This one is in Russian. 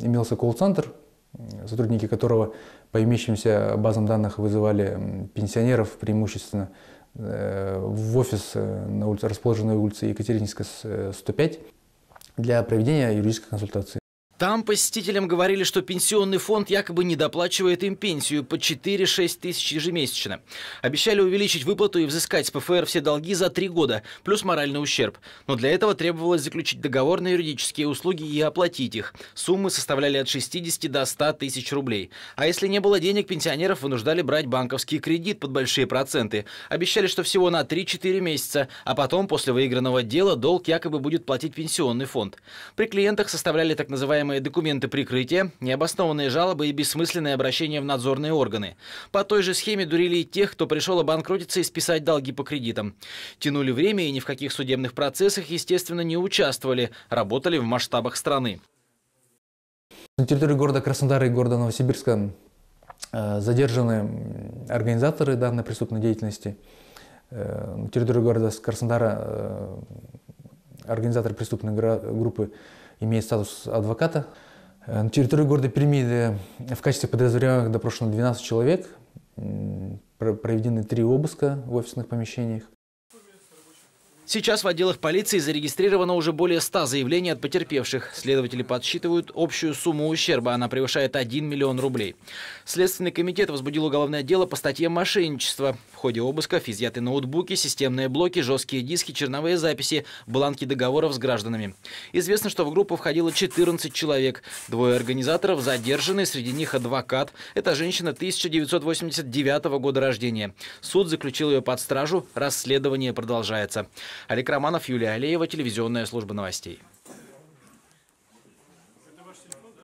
Имелся колл-центр, сотрудники которого по имеющимся базам данных вызывали пенсионеров преимущественно э, в офис, э, на улице, расположенной улице Екатерининска, 105, э, для проведения юридической консультации. Там посетителям говорили, что пенсионный фонд якобы не доплачивает им пенсию по 4-6 тысяч ежемесячно. Обещали увеличить выплату и взыскать с ПФР все долги за три года, плюс моральный ущерб. Но для этого требовалось заключить договор на юридические услуги и оплатить их. Суммы составляли от 60 до 100 тысяч рублей. А если не было денег, пенсионеров вынуждали брать банковский кредит под большие проценты. Обещали, что всего на 3-4 месяца, а потом после выигранного дела долг якобы будет платить пенсионный фонд. При клиентах составляли так называемые необходимые документы прикрытия, необоснованные жалобы и бессмысленные обращения в надзорные органы. По той же схеме дурили и тех, кто пришел обанкротиться и списать долги по кредитам. Тянули время и ни в каких судебных процессах, естественно, не участвовали, работали в масштабах страны. На территории города Краснодара и города Новосибирска э, задержаны организаторы данной преступной деятельности. Э, на территории города Краснодара э, организатор преступной группы имеет статус адвоката. Э, на территории города Перми э, в качестве подозреваемых допрошено 12 человек. Проведены три обыска в офисных помещениях. Сейчас в отделах полиции зарегистрировано уже более 100 заявлений от потерпевших. Следователи подсчитывают общую сумму ущерба. Она превышает 1 миллион рублей. Следственный комитет возбудил уголовное дело по статье «Мошенничество». В ходе обысков изъяты ноутбуки, системные блоки, жесткие диски, черновые записи, бланки договоров с гражданами. Известно, что в группу входило 14 человек. Двое организаторов задержаны, среди них адвокат. Это женщина 1989 года рождения. Суд заключил ее под стражу, расследование продолжается. Олег Романов, Юлия Алеева, телевизионная служба новостей.